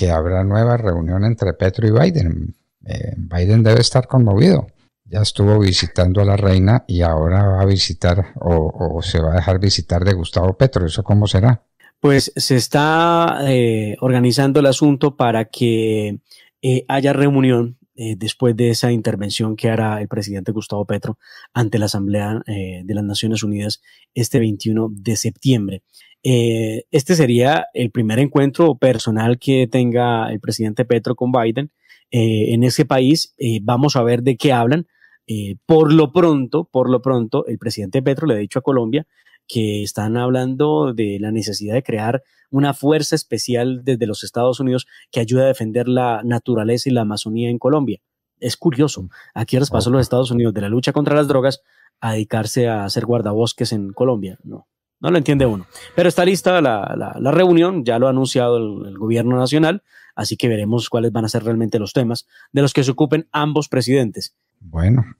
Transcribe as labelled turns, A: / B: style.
A: que habrá nueva reunión entre Petro y Biden. Eh, Biden debe estar conmovido. Ya estuvo visitando a la reina y ahora va a visitar o, se va a dejar visitar de Gustavo Petro. ¿Eso cómo será?
B: Pues se está eh, organizando el asunto para que eh, haya reunión después de esa intervención que hará el presidente Gustavo Petro ante la Asamblea de las Naciones Unidas este 21 de septiembre. Eh, este sería el primer encuentro personal que tenga el presidente Petro con Biden eh, en ese país. Eh, vamos a ver de qué hablan. por lo pronto, por lo pronto, el presidente Petro le ha dicho a Colombia que están hablando de la necesidad de crear una fuerza especial desde los Estados Unidos que ayude a defender la naturaleza y la Amazonía en Colombia. Es curioso, aquí les pasó los Estados Unidos de la lucha contra las drogas a dedicarse a hacer guardabosques en Colombia, ¿no? No lo entiende uno. Pero está lista la, la, la reunión, ya lo ha anunciado el, gobierno nacional, así que veremos cuáles van a ser realmente los temas de los que se ocupen ambos presidentes. Bueno,